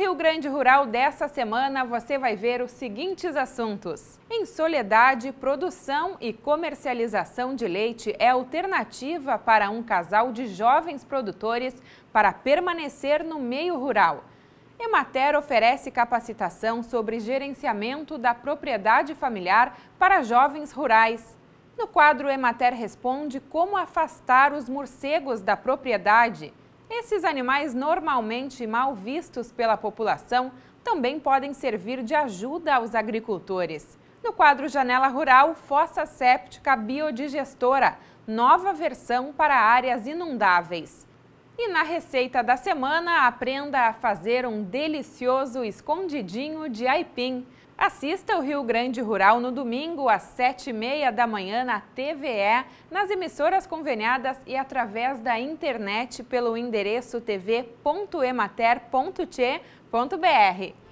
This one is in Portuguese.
Rio Grande Rural dessa semana você vai ver os seguintes assuntos. Em Soledade, produção e comercialização de leite é alternativa para um casal de jovens produtores para permanecer no meio rural. Emater oferece capacitação sobre gerenciamento da propriedade familiar para jovens rurais. No quadro Emater Responde como afastar os morcegos da propriedade. Esses animais, normalmente mal vistos pela população, também podem servir de ajuda aos agricultores. No quadro Janela Rural, fossa séptica biodigestora, nova versão para áreas inundáveis. E na receita da semana, aprenda a fazer um delicioso escondidinho de aipim. Assista o Rio Grande Rural no domingo às sete e meia da manhã na TVE, nas emissoras conveniadas e através da internet pelo endereço tv.emater.tchê.br.